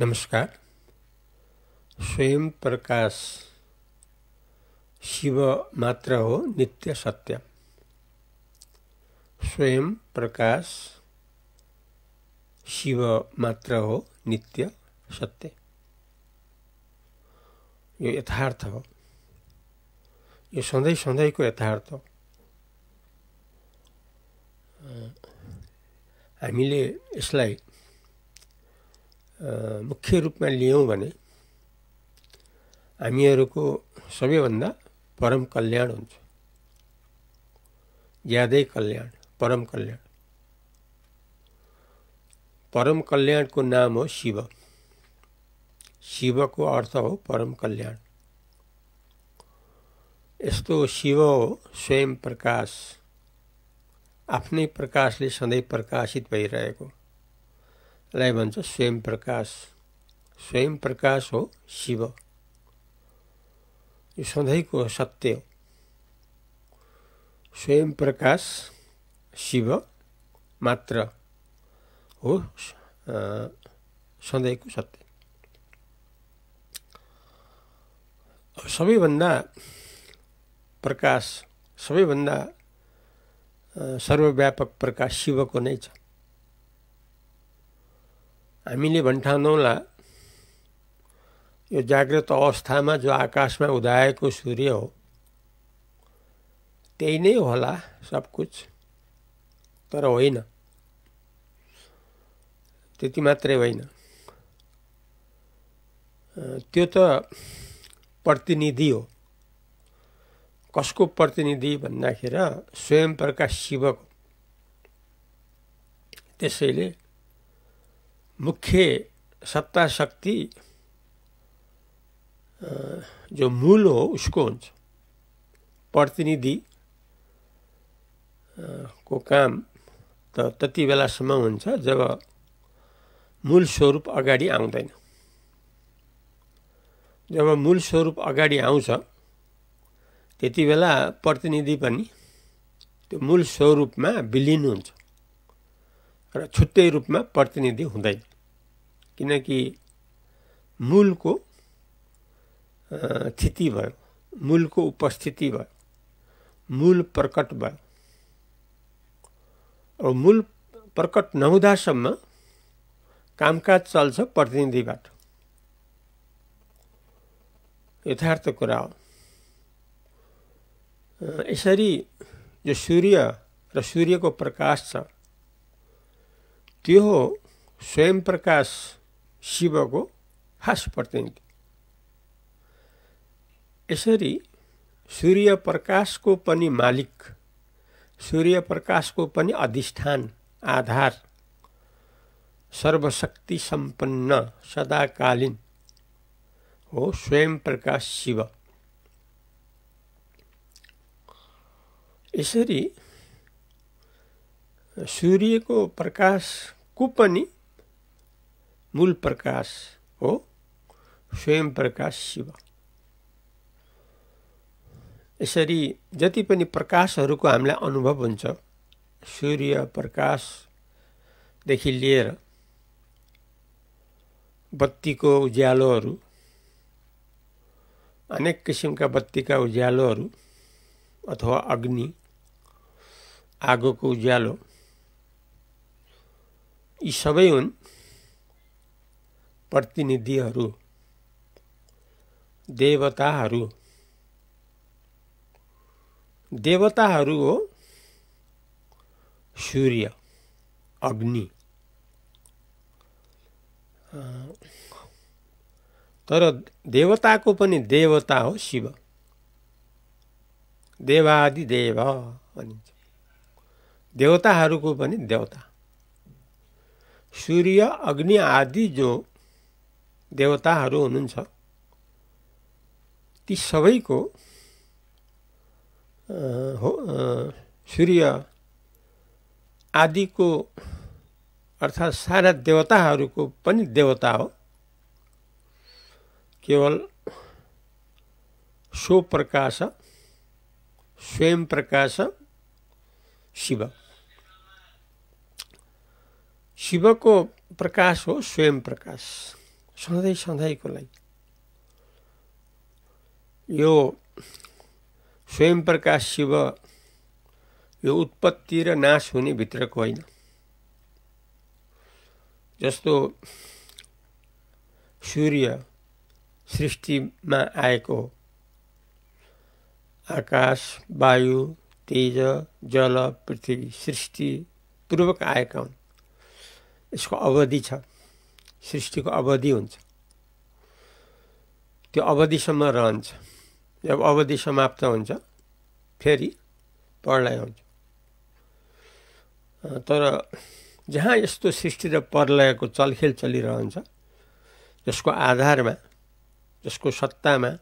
नमस्कार स्वयं प्रकाश शिव मात्र हो नित्य सत्य स्वयं प्रकाश शिव मात्र हो नित्य सत्य यो यथार्थ हो यो सधैँ सधैँको यथार्थ हो हामीले यसलाई मुख्य रूपमा लियौँ भने को सबैभन्दा परम कल्याण हो ज्यादा कल्याण परम कल्याण परम कल्याण को नाम हो शिव शिव को अर्थ हो परम कल्याण यो शिव हो स्वयं प्रकाश प्रकाश ने सदैं प्रकाशित भैर लाई भन्छ स्वयं प्रकाश स्वयं प्रकाश हो शिव यो सधैँको सत्य हो स्वयं प्रकाश शिव मात्र हो सधैँको सत्य सबैभन्दा प्रकाश सबैभन्दा सर्वव्यापक प्रकाश शिवको नै छ हामीले भन्ठानौँला यो जागृत अवस्थामा जो आकाशमा उदाएको सूर्य हो त्यही नै होला सब कुछ तर होइन त्यति मात्रै होइन त्यो त प्रतिनिधि हो कसको प्रतिनिधि भन्दाखेरि स्वयं प्रकाश शिवको त्यसैले मुख्य सत्ता शक्ति जो मूल हो उसको हुन्छ प्रतिनिधि को काम त त्यति बेलासम्म हुन्छ जब मूल स्वरूप अगाडि आउँदैन जब मूल स्वरूप अगाडि आउँछ त्यति बेला प्रतिनिधि पनि त्यो मूल स्वरूपमा विलिन हुन्छ र छुट्टै रूपमा प्रतिनिधि हुँदैन किनकि मूलको स्थिति भयो मूलको उपस्थिति भयो मूल प्रकट भयो र मूल प्रकट नहुँदासम्म कामकाज चल्छ प्रतिनिधिबाट यथार्थ कुरा हो यसरी जो सूर्य र सूर्यको प्रकाश छ त्यो स्वयं प्रकाश शिवको खास प्रतिनिधि यसरी सूर्य प्रकाशको पनि मालिक सूर्य प्रकाशको पनि अधिष्ठान आधार सर्वशक्ति सम्पन्न सदाकालीन हो स्वयं प्रकाश शिव यसरी सूर्यको प्रकाशको पनि मूल प्रकाश हो स्वयं प्रकाश शिव यसरी जति पनि प्रकाशहरूको हामीलाई अनुभव हुन्छ सूर्य प्रकाशदेखि लिएर बत्तीको उज्यालोहरू अनेक किसिमका बत्तीका उज्यालोहरू अथवा अग्नि आगोको उज्यालो यी सबै हुन् प्रतिनिधिहरू देवताहरू देवताहरू हो सूर्य अग्नि तर देवताको पनि देवता हो शिव देवादि देव भनिन्छ देवताहरूको पनि देवता सूर्य अग्नि आदि जो देवताहरू हुनुहुन्छ ती सबैको हो सूर्य आदिको अर्थात् सारा देवताहरूको पनि देवता हो केवल स्वप्रकाश स्वयं प्रकाश शिव शिवको प्रकाश हो स्वयं प्रकाश सधैँ सधैँको लागि यो स्वयं प्रकाश शिव यो उत्पत्ति र नाश हुने भित्रको होइन जस्तो सूर्य सृष्टिमा आएको आकाश वायु तेज जल पृथ्वी सृष्टि पूर्वक आएका हुन् यसको अवधि छ सृष्टिको अवधि हुन्छ त्यो अवधिसम्म रहन्छ जब अवधि समाप्त हुन्छ फेरि प्रलय हुन्छ तर जहाँ यस्तो सृष्टि र प्रलयको चलखेल चलिरहन्छ जसको आधारमा जसको सत्तामा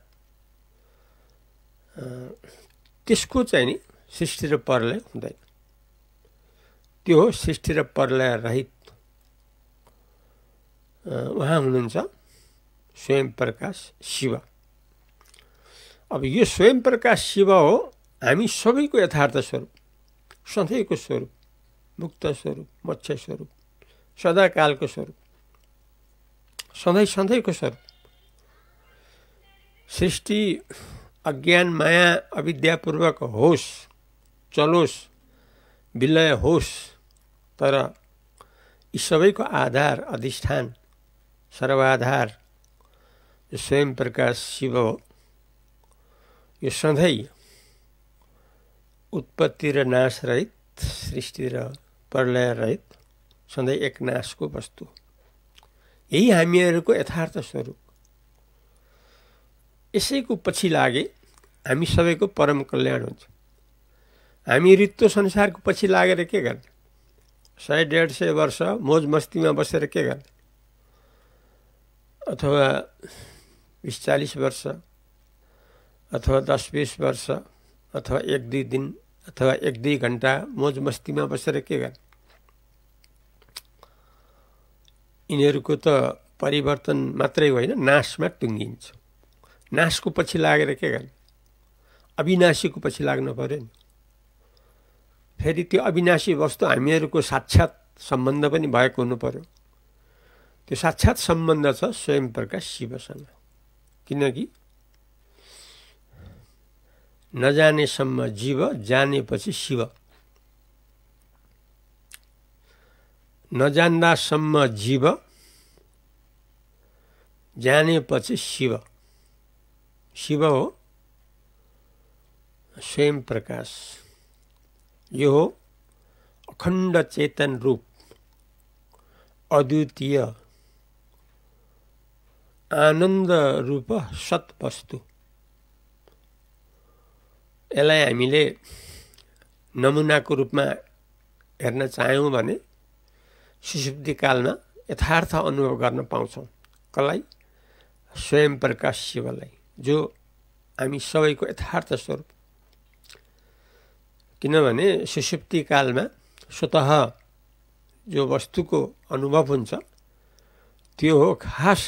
त्यसको चाहिँ नि सृष्टि र प्रलय हुँदैन त्यो हो सृष्टि र प्रलय रहित उहाँ हुनुहुन्छ स्वयं प्रकाश शिव अब यो स्वयं प्रकाश शिव हो हामी सबैको यथार्थ स्वरूप सधैँको स्वरूप मुक्त स्वरूप मत्स्य स्वरूप सदाकालको स्वरूप सधैँ सधैँको स्वरूप सृष्टि अज्ञान माया अविद्यापूर्वक होस् चलोस् विलय होस् तर यी सबैको आधार अधिष्ठान सर्वाधार स्वयं प्रकाश शिव हो यो सधैँ उत्पत्ति र नाशरहित सृष्टि र प्रलयरहित सधैँ एक नाशको वस्तु यही हामीहरूको यथार्थ स्वरूप यसैको पछि लागे हामी सबैको परम कल्याण हुन्छ हामी रित्तो संसारको पछि लागेर के गर्ने सय डेढ सय वर्ष मौज मस्तीमा बसेर के गर्ने अथवा बिस चालिस वर्ष अथवा दस बिस वर्ष अथवा एक दुई दिन अथवा एक दुई घन्टा मोज मस्तीमा बसेर के गर्ने यिनीहरूको त परिवर्तन मात्रै होइन नाशमा टुङ्गिन्छ नाशको पछि लागेर के गर्ने अविनाशीको पछि लाग्नु पऱ्यो नि फेरि त्यो अविनाशी वस्तु हामीहरूको साक्षात् सम्बन्ध पनि भएको हुनु पऱ्यो त्यो साक्षात् सम्बन्ध छ स्वयं प्रकाश शिवसँग किनकि नजानेसम्म जीव जानेपछि शिव नजान्दासम्म जीव जानेपछि शिव शिव हो स्वयं प्रकाश यो हो अखण्ड चेतन रूप अद्वितीय आनन्द रूप सत् वस्तु यसलाई हामीले नमुनाको रूपमा हेर्न चाह्यौँ भने सुशुब्धिकालमा यथार्थ अनुभव गर्न पाउँछौँ कसलाई स्वयं प्रकाश शिवलाई जो हामी सबैको यथार्थ स्वरूप किनभने सुसुप्तिकालमा स्वतः जो वस्तुको अनुभव हुन्छ त्यो हो खास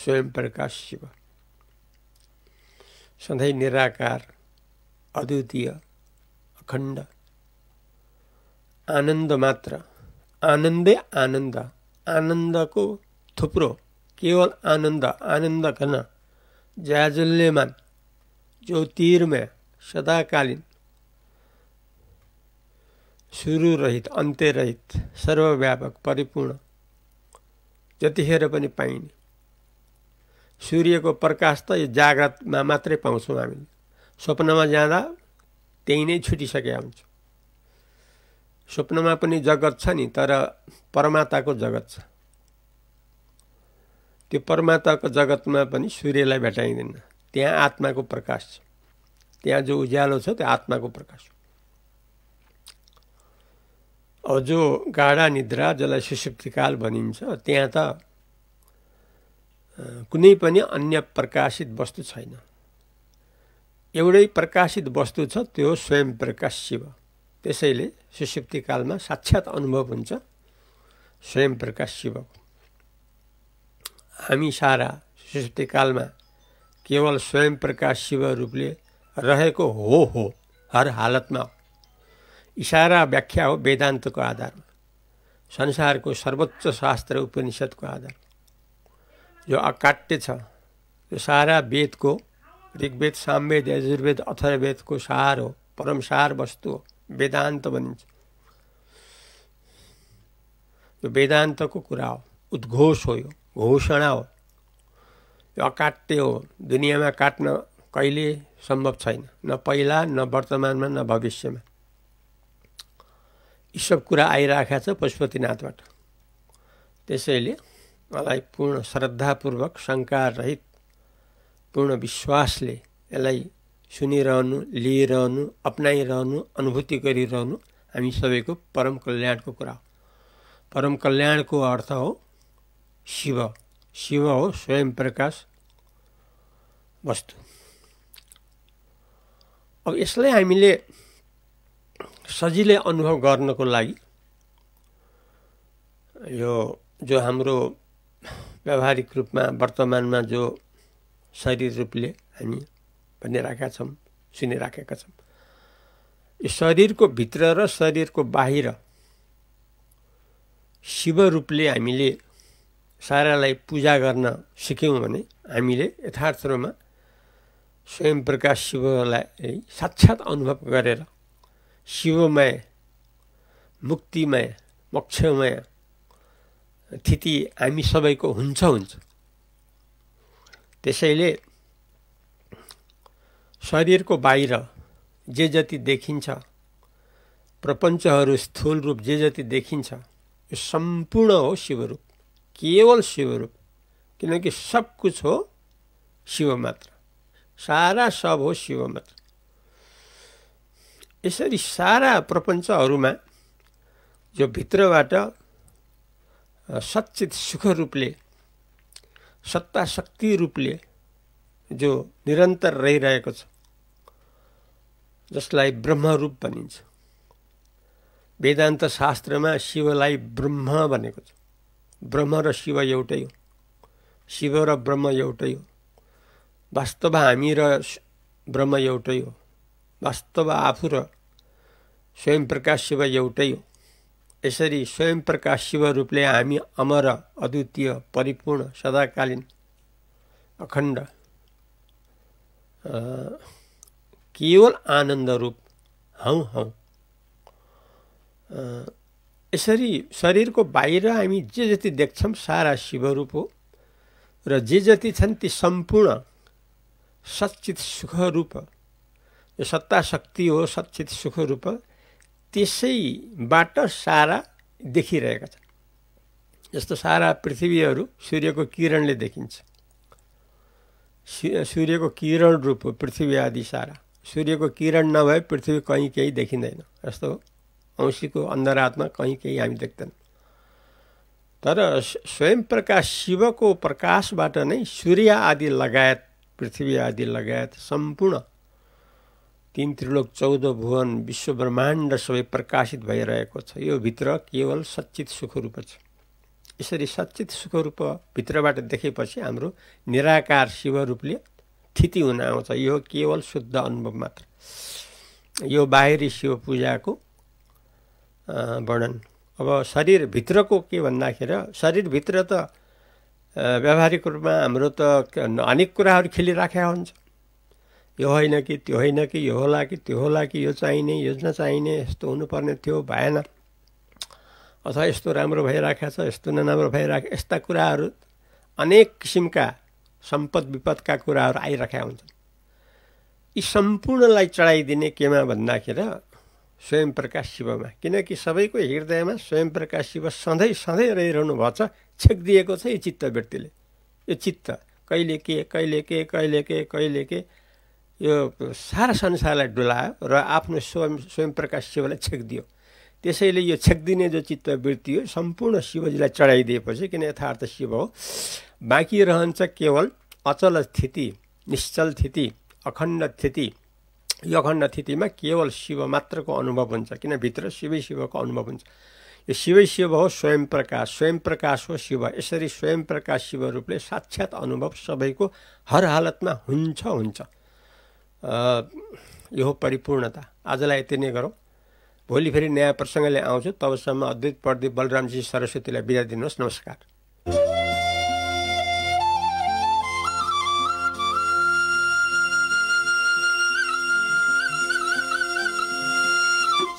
स्वयं प्रकाश शिव सदैं निराकार अद्वितीय अखंड आनंद मात्र आनंदे आनंद आनंद को थुप्रो केवल आनंद आनंद घन जाजुल्यमान ज्योतिर में सदाकालीन शुरू रहित अन्त्य रहित सर्वव्यापक परिपूर्ण जतिखेर पनि पाइने सूर्यको प्रकाश त यो जाग्रतमा मात्रै पाउँछौँ हामीले स्वप्नमा जाँदा त्यही नै छुटिसके हुन्छ स्वप्नमा पनि जगत छ नि तर परमाताको जगत छ त्यो परमाताको जगतमा पनि सूर्यलाई भेटाइँदैन त्यहाँ आत्माको प्रकाश छ त्यहाँ जो उज्यालो छ त्यो आत्माको प्रकाश हो अब जो गाढा निद्रा जसलाई सुसुप्तिकाल भनिन्छ त्यहाँ त कुनै पनि अन्य प्रकाशित वस्तु छैन एउटै प्रकाशित वस्तु छ त्यो स्वयं प्रकाश शिव त्यसैले सुसुप्तिकालमा साक्षात अनुभव हुन्छ स्वयं प्रकाश शिवको हामी सारा सुसुप्तिकालमा केवल स्वयं प्रकाश शिव रूपले रहेको हो हो हर हालतमा इसारा व्याख्या हो वेदान्तको आधारमा संसारको सर्वोच्च शास्त्र उपनिषद्को आधार यो अकाट्य छ यो सारा वेदको ऋग्वेद सामवेद यजुर्वेद अथर्वेदको सार हो परम सार वस्तु हो वेदान्त भनिन्छ यो वेदान्तको कुरा हो उद्घोष हो यो घोषणा हो यो अकाट्य हो दुनियाँमा काट्न कहिले सम्भव छैन न पहिला न वर्तमानमा न भविष्यमा यी सब कुरा आइराखेको छ पशुपतिनाथबाट त्यसैले मलाई पूर्ण श्रद्धापूर्वक शङ्कारहित पूर्ण विश्वासले यसलाई सुनिरहनु लिइरहनु अप्नाइरहनु अनुभूति गरिरहनु हामी सबैको परम कल्याणको कुरा हो परम कल्याणको अर्थ हो शिव शिव हो स्वयं प्रकाश वस्तु अब यसलाई हामीले सजिलै अनुभव गर्नको लागि यो जो हाम्रो व्यावहारिक रूपमा वर्तमानमा जो शरीर रूपले हामी भनिराखेका छौँ सुनिराखेका छौँ यो शरीरको भित्र र शरीरको बाहिर शिव रूपले हामीले सारालाई पूजा गर्न सिक्यौँ भने हामीले यथार्थ रूपमा स्वयं प्रकाश शिवलाई साक्षात् अनुभव गरेर शिवमय मुक्तिमय मोक्षमय स्थिति हामी सबैको हुन्छ हुन्छ त्यसैले शरीरको बाहिर जे जति देखिन्छ प्रपञ्चहरू स्थूल रूप जे जति देखिन्छ यो सम्पूर्ण हो शिवरूप केवल शिवरूप किनकि सब कुछ हो शिव मात्र सारा सब हो शिव मात्र यसरी सारा प्रपञ्चहरूमा जो भित्रबाट सचित सुख रूपले सत्ता शक्ति रूपले जो निरन्तर रहिरहेको छ जसलाई ब्रह्म रूप भनिन्छ वेदान्त शास्त्रमा शिवलाई ब्रह्म भनेको छ ब्रह्म र शिव एउटै हो शिव र ब्रह्म एउटै हो वास्तव हामी र ब्रह्म एउटै हो वास्तव आफू र स्वयं प्रकाश शिव एउटै हो यसरी स्वयंप्रकाश शिवरूपले हामी अमर अद्वितीय परिपूर्ण सदाकालीन अखण्ड केवल रूप हौ हौ यसरी शरीरको बाहिर हामी जे जति देख्छौँ सारा शिवरूप हो र जे जति छन् ती सम्पूर्ण सचित रूप, यो सत्ता शक्ति हो सचित सुख रूप त्यसैबाट सारा देखिरहेका छन् जस्तो सारा पृथ्वीहरू सूर्यको किरणले देखिन्छ सूर्यको किरण रूप हो पृथ्वी आदि सारा सूर्यको किरण नभए पृथ्वी कहीँ केही देखिँदैन जस्तो औँसीको अन्धरातमा कहीँ केही हामी देख्दैनौँ तर स्वयं प्रकाश शिवको प्रकाशबाट नै सूर्य आदि लगायत पृथ्वी आदि लगायत सम्पूर्ण तिन त्रिलोक चौध भुवन विश्व ब्रह्माण्ड सबै प्रकाशित भइरहेको छ यो भित्र केवल सचित सुख रूप छ यसरी सचित सुखरूप भित्रबाट देखेपछि हाम्रो निराकार शिवरूपले स्थिति हुन आउँछ यो केवल शुद्ध अनुभव मात्र यो बाहिरी शिव पूजाको वर्णन अब शरीरभित्रको के भन्दाखेरि शरीरभित्र त व्यावहारिक रूपमा हाम्रो त अनेक कुराहरू खेलिराखेका हुन्छ यो होइन कि त्यो होइन कि यो होला कि त्यो होला कि यो चाहिने योजना चाहिने यस्तो हुनुपर्ने थियो भएन अथवा यस्तो राम्रो भइरहेको छ यस्तो नराम्रो भइरहेको यस्ता कुराहरू अनेक किसिमका सम्पद विपदका कुराहरू आइरहेका हुन्छन् यी सम्पूर्णलाई चढाइदिने केमा भन्दाखेरि स्वयं प्रकाश शिवमा किनकि सबैको हृदयमा स्वयं प्रकाश शिव सधैँ सधैँ रहिरहनु भएको छ छेकिदिएको छ यो चित्त व्यक्तिले यो चित्त कहिले के कहिले के कहिले के कहिले के यो सारा संसारलाई डुलायो र आफ्नो स्वयं स्वयं प्रकाश शिवलाई छेकिदियो त्यसैले यो छेकिदिने जो चित्तवृत्ति हो सम्पूर्ण शिवजीलाई चढाइदिएपछि किन यथार्थ शिव हो बाँकी रहन्छ केवल अचल स्थिति निश्चल स्थिति अखण्ड स्थिति यो अखण्ड स्थितिमा केवल शिव मात्रको अनुभव हुन्छ किन भित्र शिवै शिवको अनुभव हुन्छ यो शिवै शिव हो स्वयं प्रकाश स्वयं प्रकाश हो शिव यसरी स्वयं प्रकाश शिव रूपले साक्षात् अनुभव सबैको हर हालतमा हुन्छ हुन्छ यो परिपूर्णता आजलाई यति नै गरौँ भोलि फेरि नयाँ प्रसङ्गले आउँछु तबसम्म अद्वित प्रदीप बलरामजी सरस्वतीलाई बिदा दिनुहोस् नमस्कार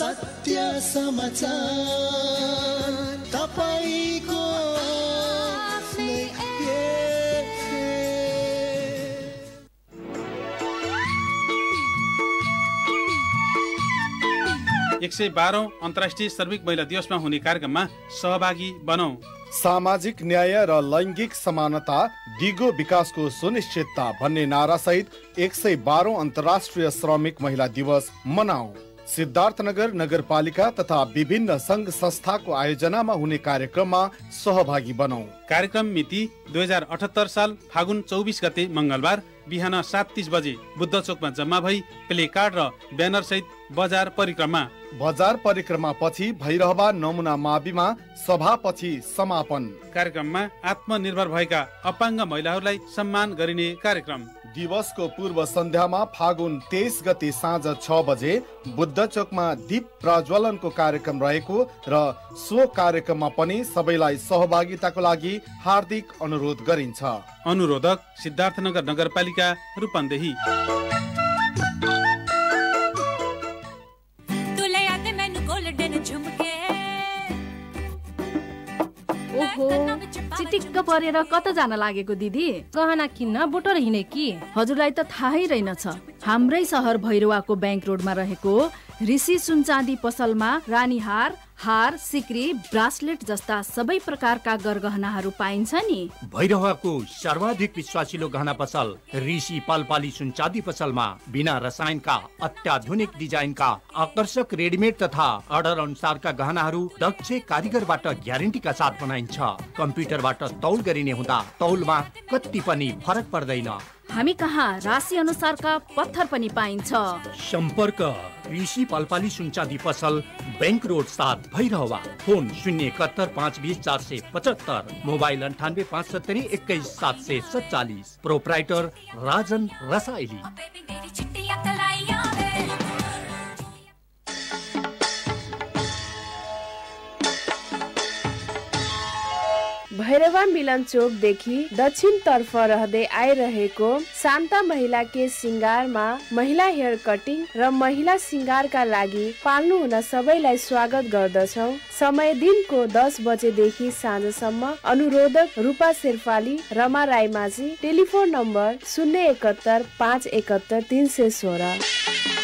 सत्य समाचार तपाईँको एक सय बाह्रौँ अन्तर्राष्ट्रिय श्रमिक महिला दिवसमा हुने कार्यक्रममा सहभागी बनौ सामाजिक न्याय र लैङ्गिक समानता दिगो विकासको सुनिश्चितता भन्ने नारा सहित एक सय बाह्रौँ अन्तर्राष्ट्रिय श्रमिक महिला दिवस मनाऊ सिद्धार्थनगर नगरपालिका तथा विभिन्न संघ संस्थाको आयोजनामा हुने कार्यक्रममा सहभागी बनाऊ कार्यक्रम मिति दुई हजार अठहत्तर साल फागुन चौबिस गते मङ्गलबार बिहान सात तिस बजे बुद्ध चोकमा जम्मा भई प्ले कार्ड र ब्यानर सहित बजार परिक्रमा बजार परिक्रमा पछि भैरहवा नमुना माविमा सभापछि समापन कार्यक्रममा आत्मनिर्भर भएका अपाङ्ग महिलाहरूलाई सम्मान गरिने कार्यक्रम दिवसको पूर्व सन्ध्यामा फागुन तेइस गते साँझ छ बजे बुद्ध चोकमा दीप प्रज्वलनको कार्यक्रम रहेको र सो कार्यक्रममा पनि सबैलाई सहभागिताको लागि हार्दिक अनुरोध गरिन्छ अनुरोधक सिद्धार्थनगर नगरपालिका रूपन्देही चिट्क परेर कता जान लागेको दिदी गहना किन्न बोटर हिँडे कि हजुरलाई त थाहै रहेनछ हाम्रै सहर भैरवाको ब्याङ्क रोडमा रहेको ऋषि सुनचाँदी पसलमा हार हार सिक्री ब्रासलेट जस्ता सबै प्रकारका गरगहनाहरू पाइन्छ नि भैरहको सर्वाधिक विश्वासिलो गहना पसल ऋषि पालपाली सुनचादी पसलमा बिना रसायनका अत्याधुनिक डिजाइनका आकर्षक रेडिमेड तथा अर्डर अनुसारका गहनाहरू दक्ष कारिगरबाट ग्यारेन्टीका साथ बनाइन्छ कम्प्युटरबाट तौल गरिने हुँदा तौलमा कति पनि फरक पर्दैन हामी कहाँ राशि अनुसारका पत्थर पनि पाइन्छ सम्पर्क कृषि सुन सुनचाँदी पसल बैंक रोड सात भैरवा फोन शून्य इकहत्तर पाँच बीस चार सय पचहत्तर मोबाइल अन्ठानब्बे पाँच सत्तरी एक्काइस सात सय सत्तालिस प्रोपराइटर राजन रसाइली oh, भैरवा मिलन चोकदेखि तर्फ रहँदै आइरहेको शान्ता महिला के सिङ्गारमा महिला हेयर कटिङ र महिला सिङ्गारका लागि पाल्नु हुन सबैलाई स्वागत गर्दछौ समय दिनको दस बजेदेखि साँझसम्म अनुरोधक रूपा शेर्पाली रमा राई माझी टेलिफोन नम्बर शून्य एकहत्तर पाँच एकहत्तर तिन सय सोह्र